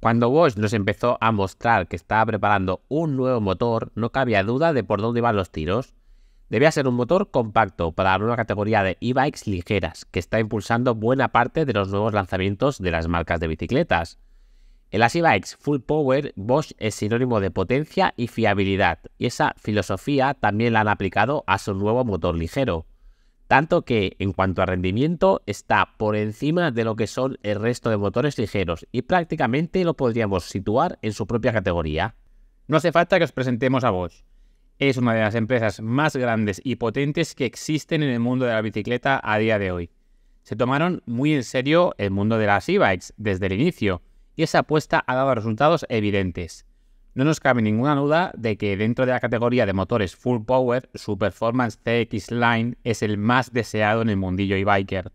Cuando Bosch nos empezó a mostrar que estaba preparando un nuevo motor, no cabía duda de por dónde iban los tiros. Debía ser un motor compacto para la nueva categoría de e-bikes ligeras, que está impulsando buena parte de los nuevos lanzamientos de las marcas de bicicletas. En las e-bikes full power, Bosch es sinónimo de potencia y fiabilidad, y esa filosofía también la han aplicado a su nuevo motor ligero tanto que en cuanto a rendimiento está por encima de lo que son el resto de motores ligeros y prácticamente lo podríamos situar en su propia categoría. No hace falta que os presentemos a Bosch. Es una de las empresas más grandes y potentes que existen en el mundo de la bicicleta a día de hoy. Se tomaron muy en serio el mundo de las e-bikes desde el inicio y esa apuesta ha dado resultados evidentes. No nos cabe ninguna duda de que dentro de la categoría de motores full power, su performance CX Line es el más deseado en el mundillo e-biker.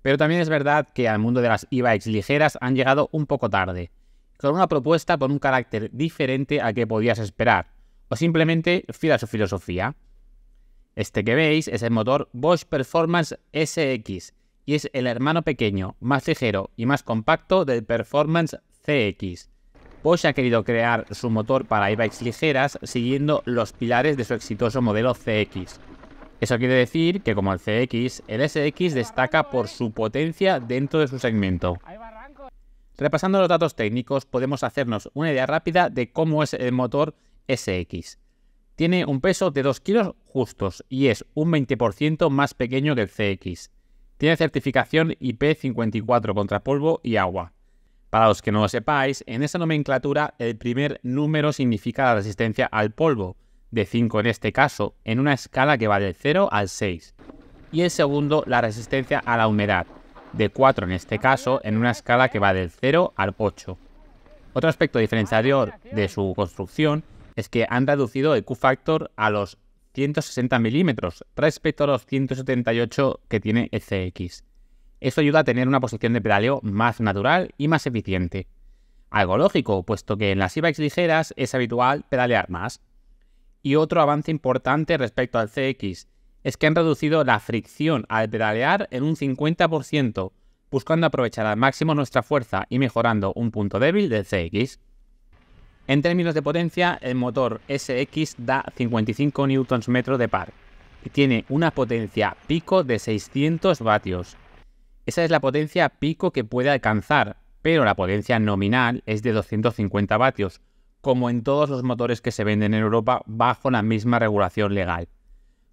Pero también es verdad que al mundo de las e-bikes ligeras han llegado un poco tarde, con una propuesta con un carácter diferente al que podías esperar, o simplemente fiel a su filosofía. Este que veis es el motor Bosch Performance SX y es el hermano pequeño, más ligero y más compacto del Performance CX Porsche ha querido crear su motor para e-bikes ligeras siguiendo los pilares de su exitoso modelo CX. Eso quiere decir que como el CX, el SX destaca por su potencia dentro de su segmento. Repasando los datos técnicos, podemos hacernos una idea rápida de cómo es el motor SX. Tiene un peso de 2 kilos justos y es un 20% más pequeño que el CX. Tiene certificación IP54 contra polvo y agua. Para los que no lo sepáis, en esa nomenclatura el primer número significa la resistencia al polvo, de 5 en este caso, en una escala que va del 0 al 6. Y el segundo, la resistencia a la humedad, de 4 en este caso, en una escala que va del 0 al 8. Otro aspecto diferenciador de su construcción es que han reducido el Q-factor a los 160 milímetros respecto a los 178 que tiene el CX. Esto ayuda a tener una posición de pedaleo más natural y más eficiente. Algo lógico, puesto que en las e-bikes ligeras es habitual pedalear más. Y otro avance importante respecto al CX es que han reducido la fricción al pedalear en un 50%, buscando aprovechar al máximo nuestra fuerza y mejorando un punto débil del CX. En términos de potencia, el motor SX da 55 Nm de par y tiene una potencia pico de 600 vatios, esa es la potencia pico que puede alcanzar, pero la potencia nominal es de 250 vatios, como en todos los motores que se venden en Europa bajo la misma regulación legal.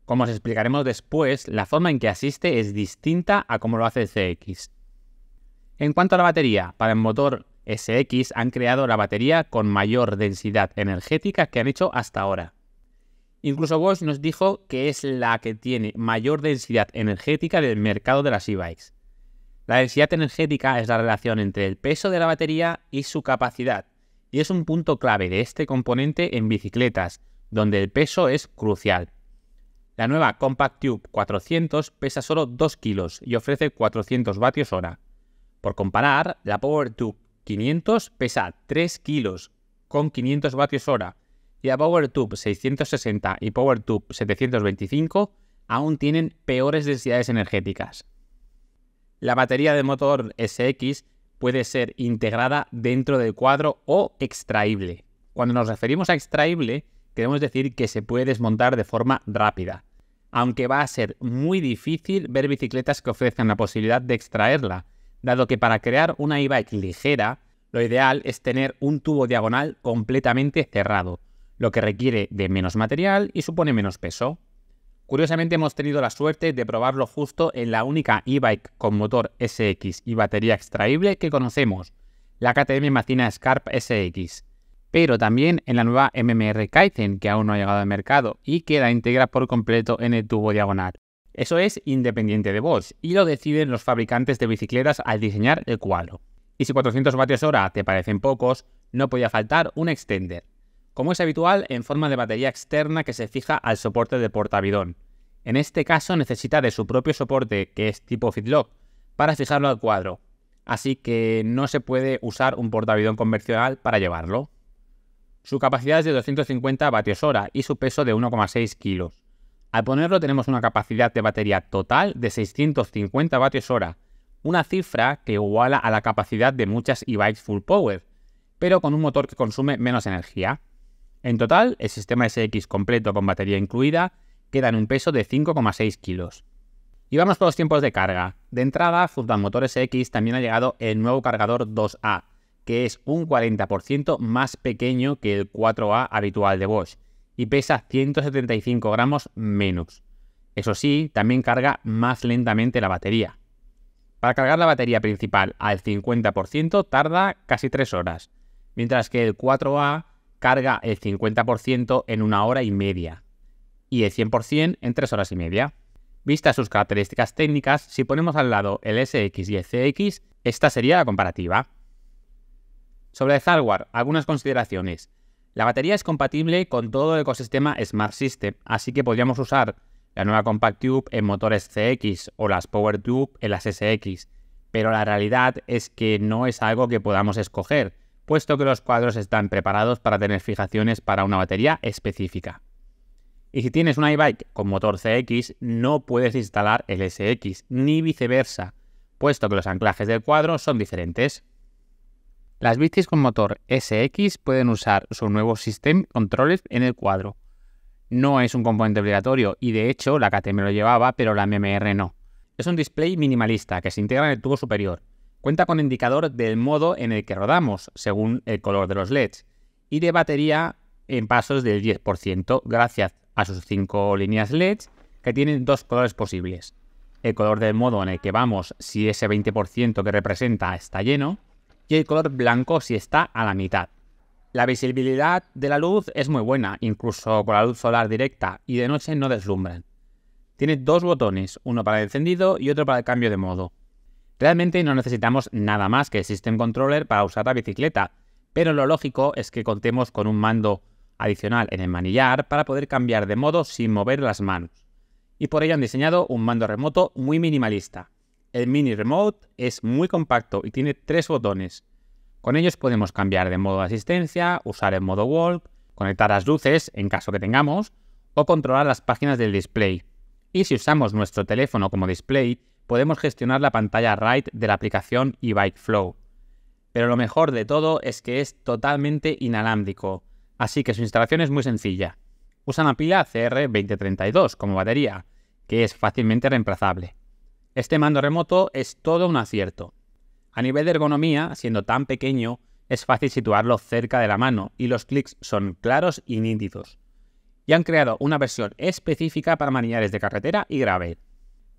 Como os explicaremos después, la forma en que asiste es distinta a como lo hace el CX. En cuanto a la batería, para el motor SX han creado la batería con mayor densidad energética que han hecho hasta ahora. Incluso Bosch nos dijo que es la que tiene mayor densidad energética del mercado de las e-bikes. La densidad energética es la relación entre el peso de la batería y su capacidad, y es un punto clave de este componente en bicicletas, donde el peso es crucial. La nueva Compact Tube 400 pesa solo 2 kilos y ofrece 400 vatios hora. Por comparar, la Power Tube 500 pesa 3 kilos con 500 vatios hora y la Power Tube 660 y Power Tube 725 aún tienen peores densidades energéticas. La batería de motor SX puede ser integrada dentro del cuadro o extraíble. Cuando nos referimos a extraíble, queremos decir que se puede desmontar de forma rápida, aunque va a ser muy difícil ver bicicletas que ofrezcan la posibilidad de extraerla, dado que para crear una e-bike ligera, lo ideal es tener un tubo diagonal completamente cerrado, lo que requiere de menos material y supone menos peso. Curiosamente hemos tenido la suerte de probarlo justo en la única e-bike con motor SX y batería extraíble que conocemos, la KTM Macina Scarp SX, pero también en la nueva MMR Kaizen que aún no ha llegado al mercado y queda la integra por completo en el tubo diagonal. Eso es independiente de Bosch y lo deciden los fabricantes de bicicletas al diseñar el cuadro. Y si 400 vatios hora te parecen pocos, no podía faltar un extender como es habitual en forma de batería externa que se fija al soporte de portavidón. En este caso necesita de su propio soporte, que es tipo fitlock, para fijarlo al cuadro, así que no se puede usar un porta-bidón convencional para llevarlo. Su capacidad es de 250 vatios/hora y su peso de 1,6 kilos. Al ponerlo tenemos una capacidad de batería total de 650 vatios/hora, una cifra que iguala a la capacidad de muchas e-bikes full power, pero con un motor que consume menos energía. En total, el sistema SX completo con batería incluida queda en un peso de 5,6 kilos. Y vamos con los tiempos de carga. De entrada, junto al motor SX también ha llegado el nuevo cargador 2A, que es un 40% más pequeño que el 4A habitual de Bosch y pesa 175 gramos menos. Eso sí, también carga más lentamente la batería. Para cargar la batería principal al 50% tarda casi 3 horas, mientras que el 4A carga el 50% en una hora y media y el 100% en tres horas y media. Vistas sus características técnicas, si ponemos al lado el SX y el CX, esta sería la comparativa. Sobre el hardware, algunas consideraciones. La batería es compatible con todo el ecosistema Smart System, así que podríamos usar la nueva Compact Tube en motores CX o las Power Tube en las SX, pero la realidad es que no es algo que podamos escoger, puesto que los cuadros están preparados para tener fijaciones para una batería específica. Y si tienes un iBike con motor CX, no puedes instalar el SX, ni viceversa, puesto que los anclajes del cuadro son diferentes. Las bicis con motor SX pueden usar su nuevo System Controller en el cuadro. No es un componente obligatorio y de hecho la me lo llevaba, pero la MMR no. Es un display minimalista que se integra en el tubo superior Cuenta con indicador del modo en el que rodamos, según el color de los LEDs, y de batería en pasos del 10%, gracias a sus cinco líneas LEDs que tienen dos colores posibles. El color del modo en el que vamos si ese 20% que representa está lleno y el color blanco si está a la mitad. La visibilidad de la luz es muy buena, incluso con la luz solar directa y de noche no deslumbran. Tiene dos botones, uno para el encendido y otro para el cambio de modo. Realmente no necesitamos nada más que el System Controller para usar la bicicleta, pero lo lógico es que contemos con un mando adicional en el manillar para poder cambiar de modo sin mover las manos. Y por ello han diseñado un mando remoto muy minimalista. El mini remote es muy compacto y tiene tres botones. Con ellos podemos cambiar de modo de asistencia, usar el modo walk, conectar las luces en caso que tengamos, o controlar las páginas del display. Y si usamos nuestro teléfono como display, podemos gestionar la pantalla Ride de la aplicación Flow. Pero lo mejor de todo es que es totalmente inalámbrico, así que su instalación es muy sencilla. Usa una pila CR2032 como batería, que es fácilmente reemplazable. Este mando remoto es todo un acierto. A nivel de ergonomía, siendo tan pequeño, es fácil situarlo cerca de la mano y los clics son claros y nítidos. Y han creado una versión específica para manillares de carretera y gravel.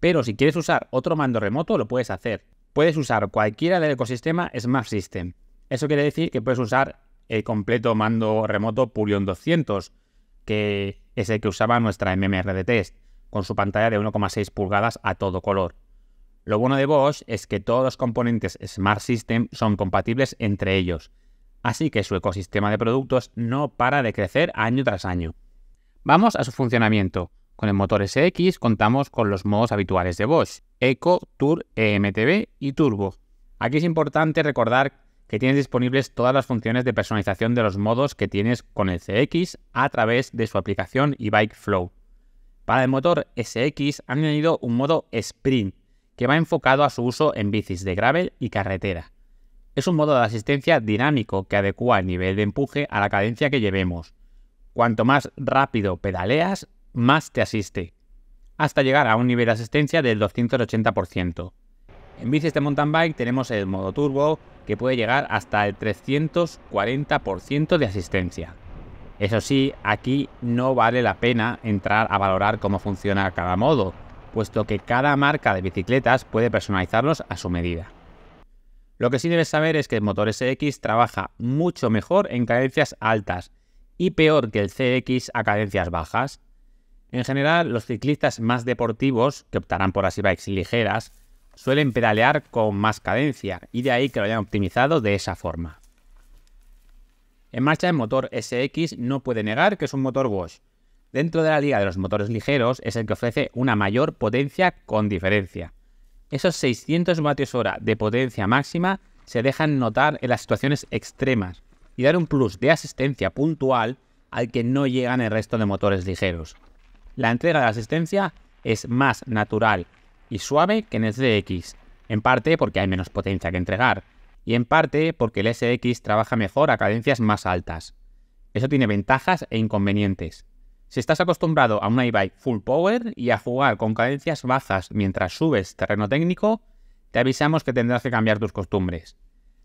Pero si quieres usar otro mando remoto, lo puedes hacer. Puedes usar cualquiera del ecosistema Smart System. Eso quiere decir que puedes usar el completo mando remoto Purion 200, que es el que usaba nuestra MMR de test, con su pantalla de 1,6 pulgadas a todo color. Lo bueno de Bosch es que todos los componentes Smart System son compatibles entre ellos, así que su ecosistema de productos no para de crecer año tras año. Vamos a su funcionamiento. Con el motor SX contamos con los modos habituales de Bosch, Eco, Tour, EMTB y Turbo. Aquí es importante recordar que tienes disponibles todas las funciones de personalización de los modos que tienes con el CX a través de su aplicación eBike Flow. Para el motor SX han añadido un modo Sprint, que va enfocado a su uso en bicis de gravel y carretera. Es un modo de asistencia dinámico que adecua el nivel de empuje a la cadencia que llevemos. Cuanto más rápido pedaleas, más te asiste, hasta llegar a un nivel de asistencia del 280%. En bicis de mountain bike tenemos el modo turbo que puede llegar hasta el 340% de asistencia. Eso sí, aquí no vale la pena entrar a valorar cómo funciona cada modo, puesto que cada marca de bicicletas puede personalizarlos a su medida. Lo que sí debes saber es que el motor SX trabaja mucho mejor en cadencias altas y peor que el CX a cadencias bajas, en general, los ciclistas más deportivos, que optarán por así bikes ligeras, suelen pedalear con más cadencia, y de ahí que lo hayan optimizado de esa forma. En marcha, el motor SX no puede negar que es un motor Bosch. Dentro de la liga de los motores ligeros es el que ofrece una mayor potencia con diferencia. Esos 600 hora de potencia máxima se dejan notar en las situaciones extremas y dar un plus de asistencia puntual al que no llegan el resto de motores ligeros la entrega de asistencia es más natural y suave que en el ZX, en parte porque hay menos potencia que entregar, y en parte porque el SX trabaja mejor a cadencias más altas. Eso tiene ventajas e inconvenientes. Si estás acostumbrado a un e-bike full power y a jugar con cadencias bajas mientras subes terreno técnico, te avisamos que tendrás que cambiar tus costumbres.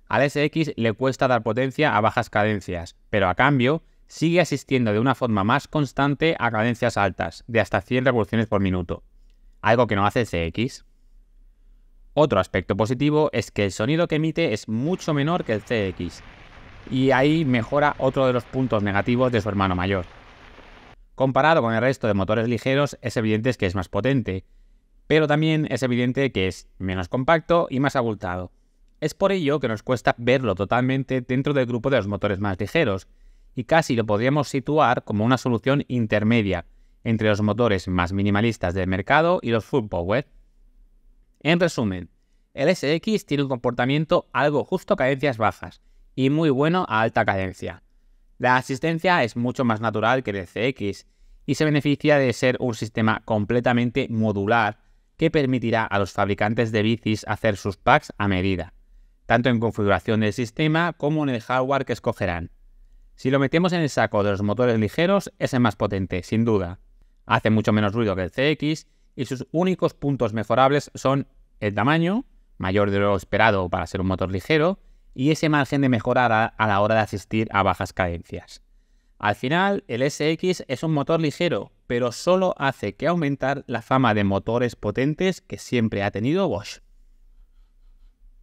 Al SX le cuesta dar potencia a bajas cadencias, pero a cambio sigue asistiendo de una forma más constante a cadencias altas, de hasta 100 revoluciones por minuto, algo que no hace el CX. Otro aspecto positivo es que el sonido que emite es mucho menor que el CX, y ahí mejora otro de los puntos negativos de su hermano mayor. Comparado con el resto de motores ligeros, es evidente que es más potente, pero también es evidente que es menos compacto y más abultado. Es por ello que nos cuesta verlo totalmente dentro del grupo de los motores más ligeros, y casi lo podríamos situar como una solución intermedia entre los motores más minimalistas del mercado y los full power. En resumen, el SX tiene un comportamiento algo justo a cadencias bajas y muy bueno a alta cadencia. La asistencia es mucho más natural que el CX y se beneficia de ser un sistema completamente modular que permitirá a los fabricantes de bicis hacer sus packs a medida, tanto en configuración del sistema como en el hardware que escogerán. Si lo metemos en el saco de los motores ligeros, es el más potente, sin duda. Hace mucho menos ruido que el CX y sus únicos puntos mejorables son el tamaño, mayor de lo esperado para ser un motor ligero, y ese margen de mejorar a, la hora de asistir a bajas cadencias. Al final, el SX es un motor ligero, pero solo hace que aumentar la fama de motores potentes que siempre ha tenido Bosch.